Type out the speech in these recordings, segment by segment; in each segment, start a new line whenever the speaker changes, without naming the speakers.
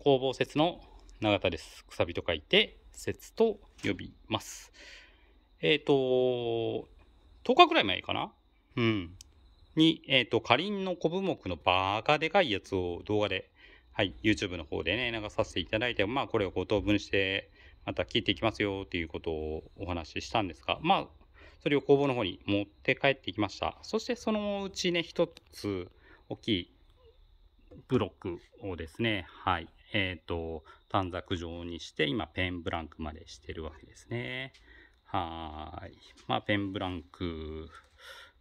工房説の永田です。くさびと書いて、説と呼びます。えっ、ー、と、10日くらい前かなうん。に、えっ、ー、と、かりんの古文目のバカでかいやつを動画で、はい、YouTube の方でね、流させていただいて、まあ、これをこ等分して、また聞いていきますよということをお話ししたんですが、まあ、それを工房の方に持って帰ってきました。そしてそのうちね、一つ大きいブロックをですね、はい、えっ、ー、と、短冊状にして、今、ペンブランクまでしてるわけですね。はい。まあ、ペンブランク、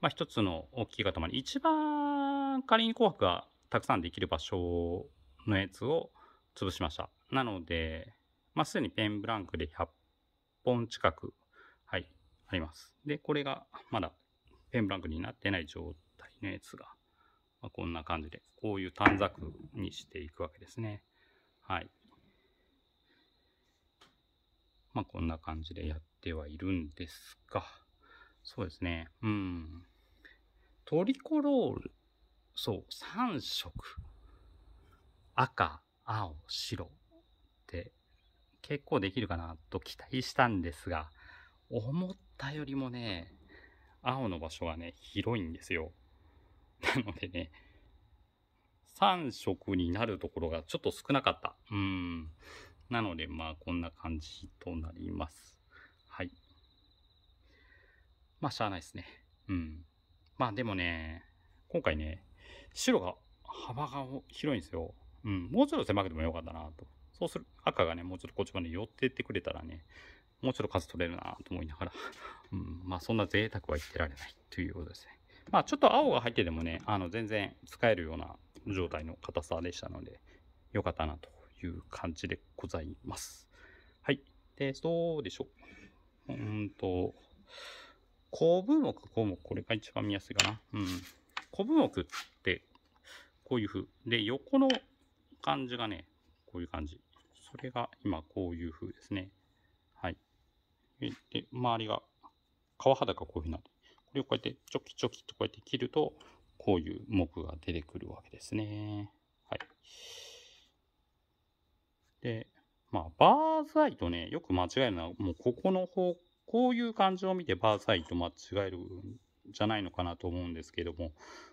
まあ、一つの大きい塊、一番仮に紅白がたくさんできる場所のやつを潰しました。なので、まあ、すでにペンブランクで100本近く、はい、あります。で、これがまだペンブランクになってない状態のやつがまあ、こんな感じで、こういう短冊にしていくわけですね。はい。まあ、こんな感じでやってはいるんですが、そうですね。うん。トリコロール、そう、3色。赤、青、白って結構できるかなと期待したんですが、思ったよりもね、青の場所がね、広いんですよ。なのでね、3色になるところがちょっと少なかった。うん。なので、まあ、こんな感じとなります。はい。まあ、しゃあないですね。うん。まあ、でもね、今回ね、白が幅が広いんですよ。うん。もうちょっと狭くてもよかったなと。そうする、赤がね、もうちょっとこっちまで寄ってってくれたらね、もうちょっと数取れるなと思いながら、うん。まあ、そんな贅沢は言ってられないということですね。まあちょっと青が入ってでもね、あの全然使えるような状態の硬さでしたので、良かったなという感じでございます。はい。で、そうでしょう。うんと、小部目、項目、これが一番見やすいかな。うん。古文目って、こういう風。で、横の感じがね、こういう感じ。それが今、こういう風ですね。はい。で、周りが、川肌がこういう風になってこれをこうやってチョキチョキとこうやって切ると、こういう木が出てくるわけですね。はい。で、まあ、バーザイとね、よく間違えるのは、もうここの方、こういう感じを見てバーザイと間違えるんじゃないのかなと思うんですけども、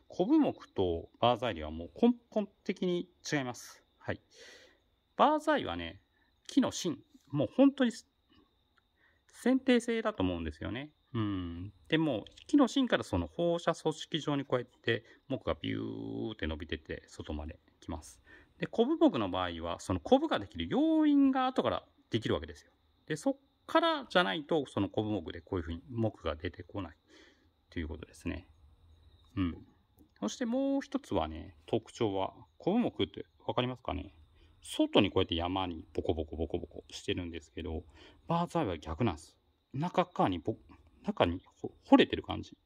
コブ木とバーザイはもう根本的に違います。はい。バーザイはね、木の芯、もう本当に、剪定性だと思うんですよね。うん。でも、木の芯からその放射組織状にこうやって木がビューって伸びてて外まで来ます。で、コブ木の場合は、そのコブができる要因が後からできるわけですよ。で、そっからじゃないと、そのコブ木でこういうふうに木が出てこないということですね。うん。そしてもう一つはね、特徴は、コブ木ってわかりますかね外にこうやって山にボコボコボコボコしてるんですけど、バーツアイは逆なんです。中側にボ中に掘れてる感じ。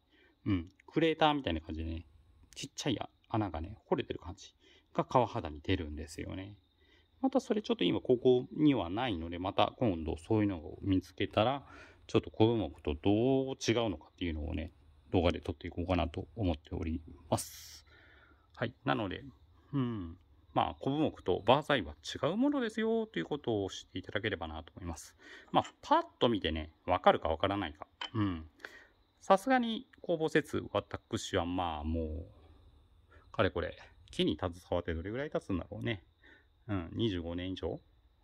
うん。クレーターみたいな感じでね、ちっちゃい穴がね、掘れてる感じが川肌に出るんですよね。またそれちょっと今ここにはないので、また今度そういうのを見つけたら、ちょっと小文目とどう違うのかっていうのをね、動画で撮っていこうかなと思っております。はい。なので、うん。まあ、古文目とバーザイは違うものですよということを知っていただければなと思います。まあ、パッと見てね、わかるかわからないか。うん。さすがに公募説、私はまあもう、かれこれ、木に携わってどれぐらい経つんだろうね。うん、25年以上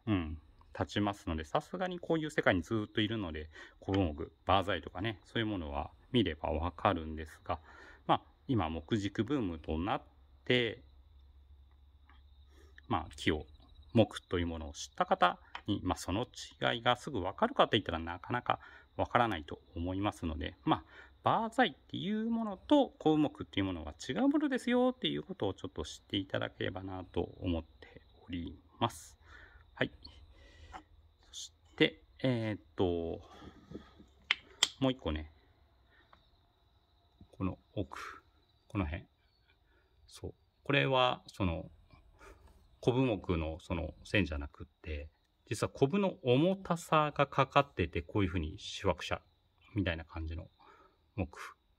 うん、経ちますので、さすがにこういう世界にずっといるので、古文具、バーザイとかね、そういうものは見ればわかるんですが、まあ、今、木軸ブームとなって、まあ、木を、木というものを知った方に、まあ、その違いがすぐわかるかといったらなかなかわからないと思いますので、まあ、バーザイっていうものと小目っていうものは違うものですよっていうことをちょっと知っていただければなと思っております。はい。そして、えー、っと、もう一個ね、この奥、この辺。そう。これは、その、コブ木のその線じゃなくって、実はコブの重たさがかかってて、こういうふうにシワクシャみたいな感じの木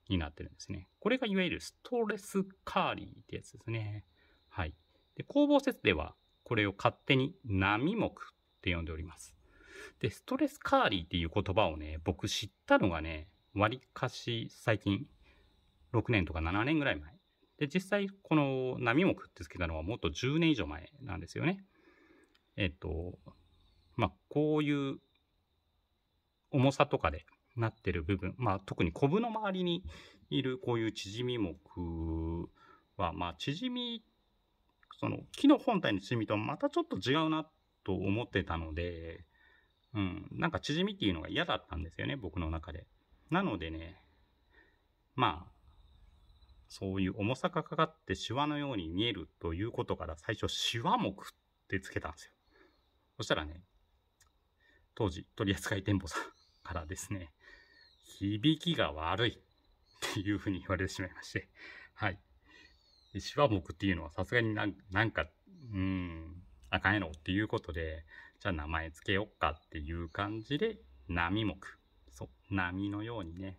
になってるんですね。これがいわゆるストレスカーリーってやつですね。はい。で、工房説ではこれを勝手に波木って呼んでおります。で、ストレスカーリーっていう言葉をね、僕知ったのがね、割かし最近、6年とか7年ぐらい前で、実際、この波目ってつけたのはもっと10年以上前なんですよね。えっと、まあ、こういう重さとかでなってる部分、まあ、特にコブの周りにいるこういう縮み木は、まあ、縮み、その木の本体の縮みとはまたちょっと違うなと思ってたので、うん、なんか縮みっていうのが嫌だったんですよね、僕の中で。なのでね、まあ、そういう重さがかかってシワのように見えるということから最初シワ目ってつけたんですよ。そしたらね、当時取扱店舗さんからですね、響きが悪いっていうふうに言われてしまいまして、はい。でシワ目っていうのはさすがになんなんか、うん、あかんやろっていうことで、じゃあ名前つけよっかっていう感じで、波目。そう、波のようにね、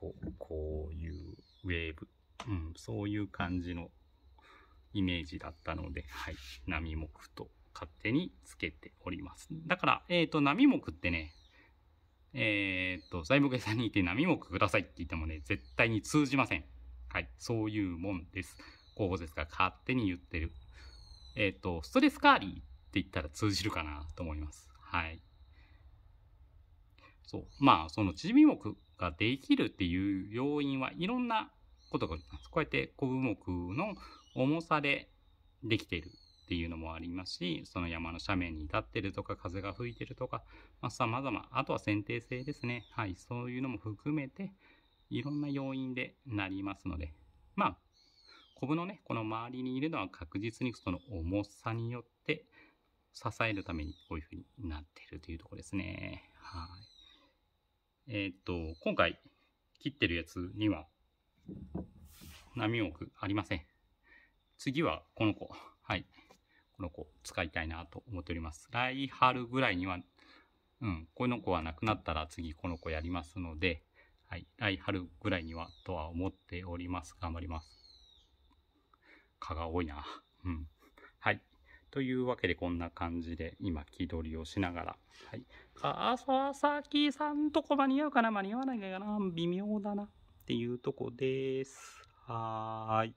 こう、こういうウェーブ、うん、そういう感じのイメージだったので、はい、波木と勝手につけております。だから、えっ、ー、と、波木ってね、えっ、ー、と、財務さんにいて波目くださいって言ってもね、絶対に通じません。はい、そういうもんです。候補説が勝手に言ってる。えっ、ー、と、ストレスカーリーって言ったら通じるかなと思います。はい。そう。まあ、その縮み目ができるっていう要因はいろんなことが起きます。こうやって古武木の重さでできているっていうのもありますし、その山の斜面に立ってるとか、風が吹いてるとか、まあ、様々。あとは剪定性ですね。はい。そういうのも含めて、いろんな要因でなりますので、まあ、コブのね、この周りにいるのは確実にその重さによって支えるためにこういう風になってるというところですね。はい。えー、っと、今回切ってるやつには波多くありません。次はこの子。はい。この子使いたいなと思っております。来春ぐらいには、うん、この子はなくなったら次この子やりますので、はい。来春ぐらいにはとは思っております。頑張ります。蚊が多いな。うん。はい。というわけでこんな感じで今気取りをしながら。はい。川崎さんとこ間に合うかな間に合わないかな微妙だな。っていうとこです。はい。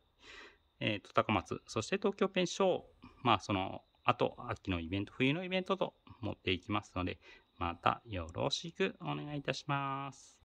えっ、ー、と、高松、そして東京ペンション、まあ、その後、秋のイベント、冬のイベントと持っていきますので、またよろしくお願いいたします。